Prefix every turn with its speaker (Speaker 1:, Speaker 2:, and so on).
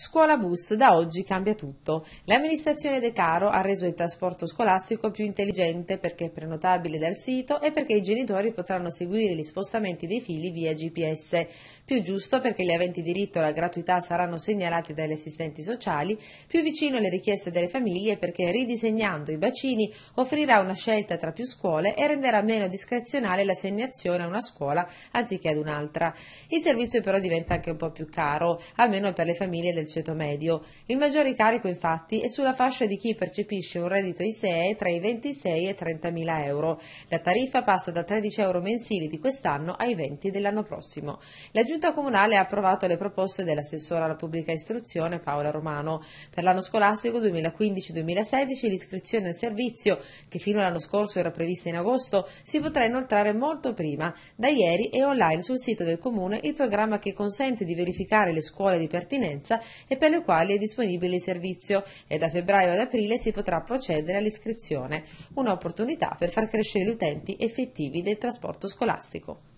Speaker 1: Scuola bus, da oggi cambia tutto. L'amministrazione De Caro ha reso il trasporto scolastico più intelligente perché è prenotabile dal sito e perché i genitori potranno seguire gli spostamenti dei figli via GPS. Più giusto perché gli aventi diritto alla gratuità saranno segnalati dagli assistenti sociali, più vicino alle richieste delle famiglie perché ridisegnando i bacini offrirà una scelta tra più scuole e renderà meno discrezionale l'assegnazione a una scuola anziché ad un'altra. Il servizio però diventa anche un po' più caro, almeno per le famiglie del ceto medio. Il maggiore carico infatti è sulla fascia di chi percepisce un reddito ISEE tra i 26 e i 30 mila euro. La tariffa passa da 13 euro mensili di quest'anno ai 20 dell'anno prossimo. La Giunta Comunale ha approvato le proposte dell'assessore alla pubblica istruzione Paola Romano. Per l'anno scolastico 2015-2016 l'iscrizione al servizio, che fino all'anno scorso era prevista in agosto, si potrà inoltrare molto prima. Da ieri è online sul sito del Comune il programma che consente di verificare le scuole di pertinenza e per le quali è disponibile il servizio e da febbraio ad aprile si potrà procedere all'iscrizione, un'opportunità per far crescere gli utenti effettivi del trasporto scolastico.